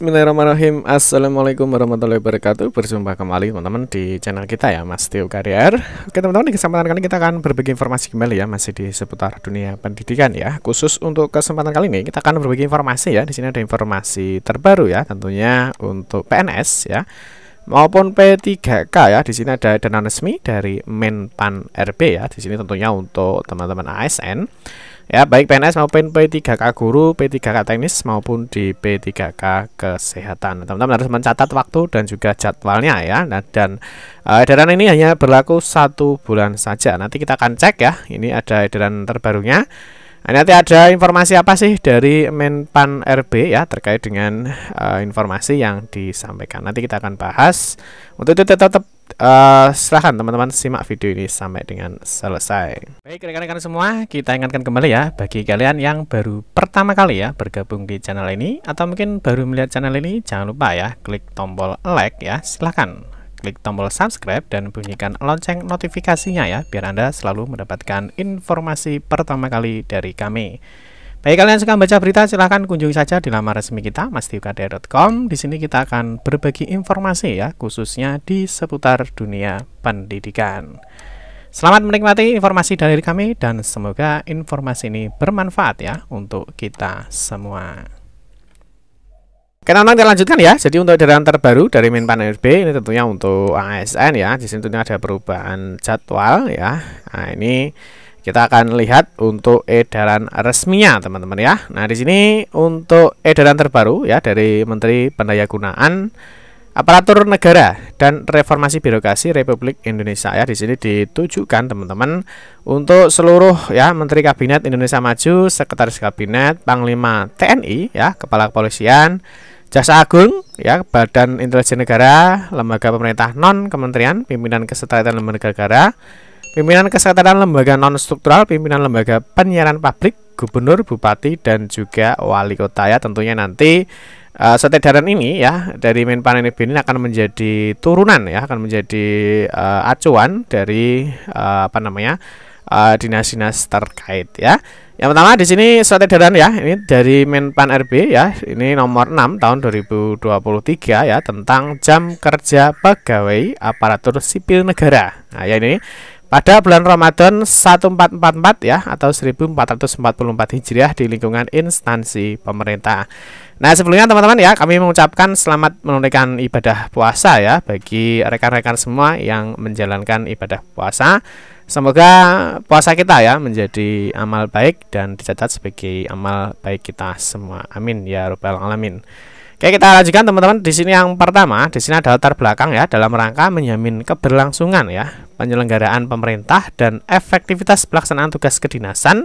Bismillahirrahmanirrahim Assalamualaikum warahmatullahi wabarakatuh Berjumpa kembali teman-teman di channel kita ya Mas Tio Karier. Oke teman-teman di kesempatan kali ini kita akan berbagi informasi kembali ya Masih di seputar dunia pendidikan ya Khusus untuk kesempatan kali ini kita akan berbagi informasi ya Di sini ada informasi terbaru ya Tentunya untuk PNS ya maupun P3K ya. Di sini ada dana resmi dari Menpan RB ya. Di sini tentunya untuk teman-teman ASN ya baik PNS maupun P3K guru, P3K teknis maupun di P3K kesehatan. Teman-teman harus mencatat waktu dan juga jadwalnya ya. Nah, dan uh, edaran ini hanya berlaku satu bulan saja. Nanti kita akan cek ya. Ini ada edaran terbarunya. Nah, nanti ada informasi apa sih dari Menpan RB ya terkait dengan uh, informasi yang disampaikan. Nanti kita akan bahas. Untuk itu tetap, tetap uh, silahkan teman-teman simak video ini sampai dengan selesai. Baik rekan-rekan semua, kita ingatkan kembali ya bagi kalian yang baru pertama kali ya bergabung di channel ini atau mungkin baru melihat channel ini, jangan lupa ya klik tombol like ya. Silahkan klik tombol subscribe dan bunyikan lonceng notifikasinya ya biar Anda selalu mendapatkan informasi pertama kali dari kami. Baik kalian suka baca berita silahkan kunjungi saja di laman resmi kita mastiukade.com. Di sini kita akan berbagi informasi ya khususnya di seputar dunia pendidikan. Selamat menikmati informasi dari kami dan semoga informasi ini bermanfaat ya untuk kita semua. teman-teman kita lanjutkan ya. Jadi untuk edaran terbaru dari Menpan RB ini tentunya untuk ASN ya. Di sini tentunya ada perubahan jadwal ya. Nah, ini kita akan lihat untuk edaran resminya teman-teman ya. Nah, di sini untuk edaran terbaru ya dari Menteri Pendayagunaan Aparatur Negara dan Reformasi Birokrasi Republik Indonesia ya di sini ditujukan teman-teman untuk seluruh ya Menteri Kabinet Indonesia Maju, Sekretaris Kabinet, Panglima TNI ya, Kepala Kepolisian, Jasa Agung ya Badan Intelijen Negara, Lembaga Pemerintah Non Kementerian, Pimpinan Kesetaraan Lembaga Negara pimpinan kesehatan lembaga non-struktural, pimpinan lembaga penyiaran publik, gubernur, bupati, dan juga wali kota ya tentunya nanti uh, eh, setedaran ini ya dari Menpan RB ini akan menjadi turunan ya akan menjadi uh, acuan dari uh, apa namanya dinas-dinas uh, terkait ya. Yang pertama di sini surat edaran ya, ini dari Menpan RB ya, ini nomor 6 tahun 2023 ya tentang jam kerja pegawai aparatur sipil negara. Nah, ya ini pada bulan Ramadan 1444 ya atau 1444 Hijriah di lingkungan instansi pemerintah. Nah, sebelumnya teman-teman ya, kami mengucapkan selamat menunaikan ibadah puasa ya bagi rekan-rekan semua yang menjalankan ibadah puasa. Semoga puasa kita ya menjadi amal baik dan dicatat sebagai amal baik kita semua. Amin ya rabbal alamin. Oke, kita lanjutkan teman-teman. Di sini yang pertama, di sini ada latar belakang ya dalam rangka menjamin keberlangsungan ya penyelenggaraan pemerintah, dan efektivitas pelaksanaan tugas kedinasan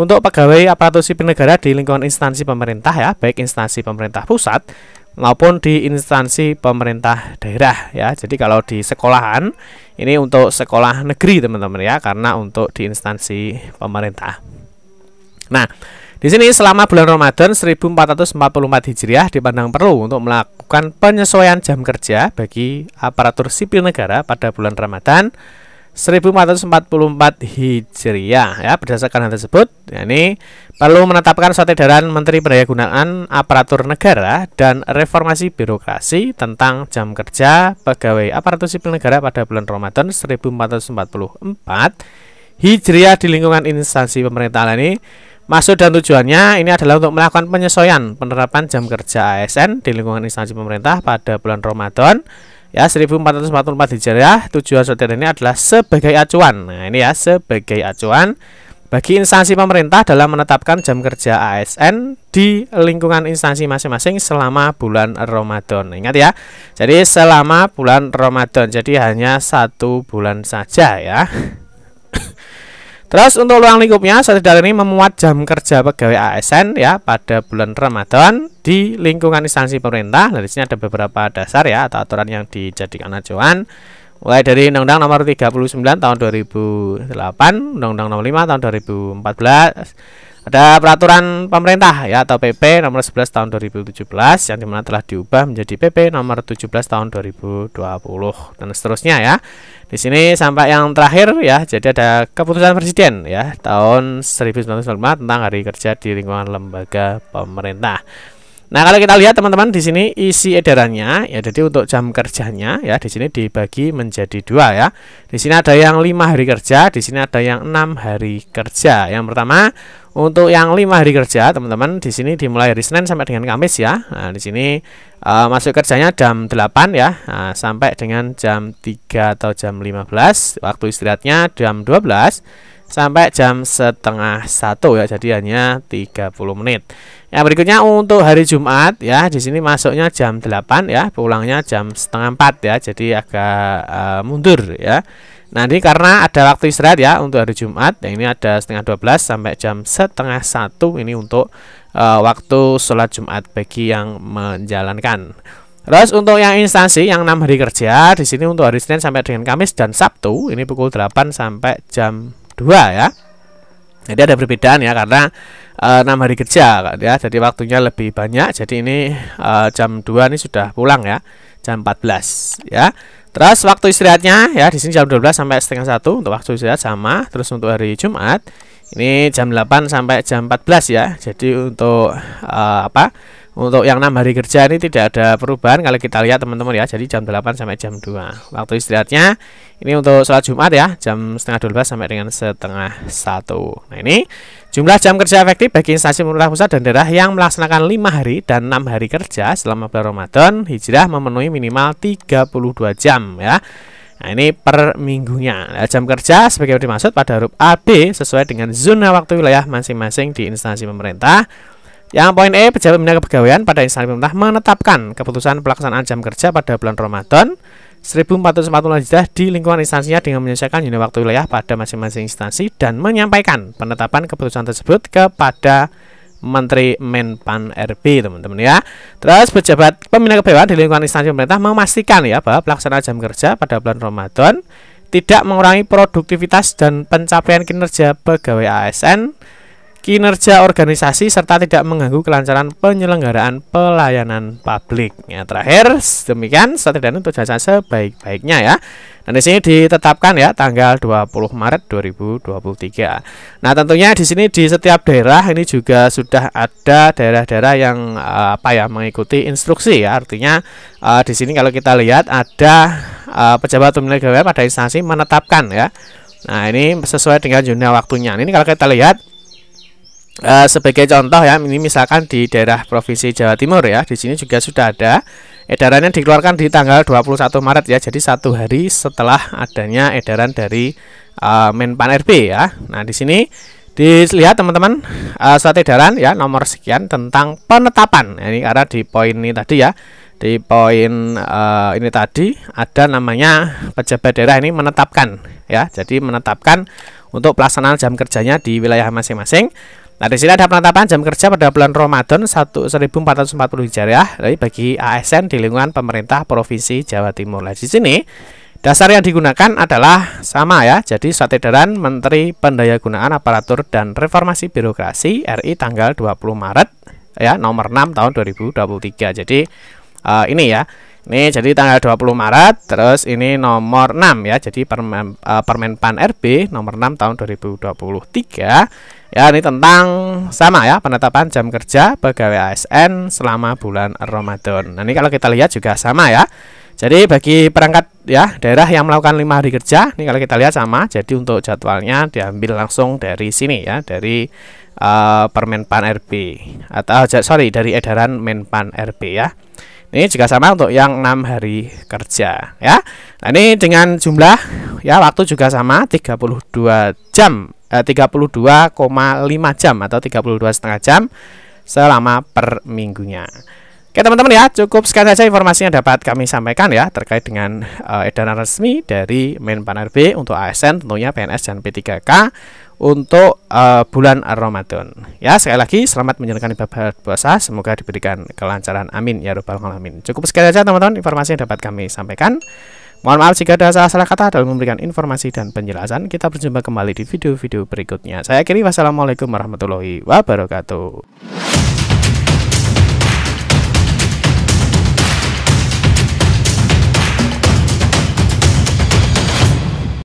untuk pegawai aparatur sipil negara di lingkungan instansi pemerintah ya, baik instansi pemerintah pusat maupun di instansi pemerintah daerah ya. Jadi kalau di sekolahan ini untuk sekolah negeri teman-teman ya karena untuk di instansi pemerintah. Nah, di sini selama bulan Ramadan 1444 Hijriah dipandang perlu untuk melakukan penyesuaian jam kerja bagi aparatur sipil negara pada bulan Ramadan 1444 Hijriah ya berdasarkan hal tersebut ya ini perlu menetapkan surat edaran Menteri Pendayagunaan Aparatur Negara dan Reformasi Birokrasi tentang jam kerja pegawai aparatur sipil negara pada bulan Ramadan 1444 Hijriah di lingkungan instansi pemerintahan ini Maksud dan tujuannya ini adalah untuk melakukan penyesuaian penerapan jam kerja ASN di lingkungan instansi pemerintah pada bulan Ramadan ya 1444 Hijriah. Tujuan surat ini adalah sebagai acuan. Nah, ini ya sebagai acuan bagi instansi pemerintah dalam menetapkan jam kerja ASN di lingkungan instansi masing-masing selama bulan Ramadan. Ingat ya. Jadi selama bulan Ramadan. Jadi hanya satu bulan saja ya. Terus untuk ruang lingkupnya, dari ini memuat jam kerja pegawai ASN ya pada bulan Ramadan di lingkungan instansi pemerintah. Nah, dari sini ada beberapa dasar ya atau aturan yang dijadikan acuan. Mulai dari Undang-Undang Nomor 39 Tahun 2008, Undang-Undang Nomor 5 Tahun 2014, ada peraturan pemerintah ya atau PP nomor 11 tahun 2017 yang dimana telah diubah menjadi PP nomor 17 tahun 2020 dan seterusnya ya. Di sini sampai yang terakhir ya, jadi ada keputusan presiden ya tahun 1995 tentang hari kerja di lingkungan lembaga pemerintah. Nah, kalau kita lihat teman-teman di sini isi edarannya ya jadi untuk jam kerjanya ya di sini dibagi menjadi dua ya. Di sini ada yang lima hari kerja, di sini ada yang enam hari kerja. Yang pertama untuk yang lima hari kerja teman-teman di sini dimulai hari Senin sampai dengan Kamis ya. Nah, di sini e, masuk kerjanya jam 8 ya nah, sampai dengan jam 3 atau jam 15, waktu istirahatnya jam 12 sampai jam setengah satu ya jadi hanya 30 menit ya berikutnya untuk hari Jumat ya di sini masuknya jam 8 ya pulangnya jam setengah empat ya jadi agak uh, mundur ya nanti karena ada waktu istirahat ya untuk hari Jumat yang ini ada setengah 12 sampai jam setengah satu ini untuk uh, waktu sholat Jumat bagi yang menjalankan Terus untuk yang instansi yang 6 hari kerja di sini untuk hari Senin sampai dengan Kamis dan Sabtu ini pukul 8 sampai jam dua ya jadi ada perbedaan ya karena eh, enam hari kerja kan ya jadi waktunya lebih banyak jadi ini eh, jam 2 ini sudah pulang ya jam 14 ya terus waktu istirahatnya ya di sini jam 12 sampai setengah satu untuk waktu istirahat sama terus untuk hari Jumat ini jam 8 sampai jam 14 ya jadi untuk eh, apa untuk yang enam hari kerja ini tidak ada perubahan kalau kita lihat teman-teman ya. Jadi jam 8 sampai jam 2. Waktu istirahatnya ini untuk sholat Jumat ya, jam setengah 12 sampai dengan setengah 1. Nah, ini jumlah jam kerja efektif bagi instansi pemerintah pusat dan daerah yang melaksanakan 5 hari dan 6 hari kerja selama bulan Ramadan Hijrah memenuhi minimal 32 jam ya. Nah, ini per minggunya. Nah, jam kerja sebagai dimaksud pada huruf A, B sesuai dengan zona waktu wilayah masing-masing di instansi pemerintah yang poin E, pejabat pembina kepegawaian pada instansi pemerintah menetapkan keputusan pelaksanaan jam kerja pada bulan Ramadan 1440 Hijriah di lingkungan instansinya dengan menyelesaikan unit waktu wilayah pada masing-masing instansi dan menyampaikan penetapan keputusan tersebut kepada Menteri Menpan RB teman-teman ya. Terus pejabat pembina kepegawaian di lingkungan instansi pemerintah memastikan ya bahwa pelaksanaan jam kerja pada bulan Ramadan tidak mengurangi produktivitas dan pencapaian kinerja pegawai ASN kinerja organisasi serta tidak mengganggu kelancaran penyelenggaraan pelayanan publik. Ya, terakhir demikian setidaknya untuk jasa sebaik-baiknya ya. Dan di sini ditetapkan ya tanggal 20 Maret 2023. Nah, tentunya di sini di setiap daerah ini juga sudah ada daerah-daerah yang eh, apa ya mengikuti instruksi ya. Artinya uh, di sini kalau kita lihat ada uh, pejabat pemilik pegawai pada instansi menetapkan ya. Nah, ini sesuai dengan jurnal waktunya. Ini kalau kita lihat uh, sebagai contoh ya ini misalkan di daerah provinsi Jawa Timur ya di sini juga sudah ada edarannya dikeluarkan di tanggal 21 Maret ya jadi satu hari setelah adanya edaran dari uh, Menpan RB ya nah di sini dilihat teman-teman uh, surat edaran ya nomor sekian tentang penetapan nah, ini karena di poin ini tadi ya di poin uh, ini tadi ada namanya pejabat daerah ini menetapkan ya jadi menetapkan untuk pelaksanaan jam kerjanya di wilayah masing-masing Nah, di sini ada penetapan jam kerja pada bulan Ramadan 1440 Hijriah dari bagi ASN di lingkungan pemerintah Provinsi Jawa Timur. Nah, di sini dasar yang digunakan adalah sama ya. Jadi Surat Edaran Menteri Pendayagunaan Aparatur dan Reformasi Birokrasi RI tanggal 20 Maret ya nomor 6 tahun 2023. Jadi uh, ini ya. Ini jadi tanggal 20 Maret, terus ini nomor 6 ya. Jadi Permen, uh, eh, Permen PAN RB nomor 6 tahun 2023 Ya, ini tentang sama ya, penetapan jam kerja pegawai ASN selama bulan Ramadan. Nah, ini kalau kita lihat juga sama ya. Jadi bagi perangkat ya daerah yang melakukan lima hari kerja, ini kalau kita lihat sama. Jadi untuk jadwalnya diambil langsung dari sini ya, dari uh, Permenpan RB atau sorry dari edaran Menpan RB ya. Ini juga sama untuk yang enam hari kerja ya. Nah ini dengan jumlah ya waktu juga sama 32 jam eh, 32,5 jam atau 32 setengah jam selama per minggunya. Oke teman-teman ya, cukup sekian saja informasi yang dapat kami sampaikan ya terkait dengan uh, edaran resmi dari Menpan RB untuk ASN tentunya PNS dan P3K untuk uh, bulan Ramadan. Ya, sekali lagi selamat menjalankan ibadah puasa, semoga diberikan kelancaran amin ya robbal alamin. Cukup sekian saja teman-teman informasi yang dapat kami sampaikan. Mohon maaf jika ada salah-salah kata dalam memberikan informasi dan penjelasan. Kita berjumpa kembali di video-video berikutnya. Saya akhiri wassalamualaikum warahmatullahi wabarakatuh.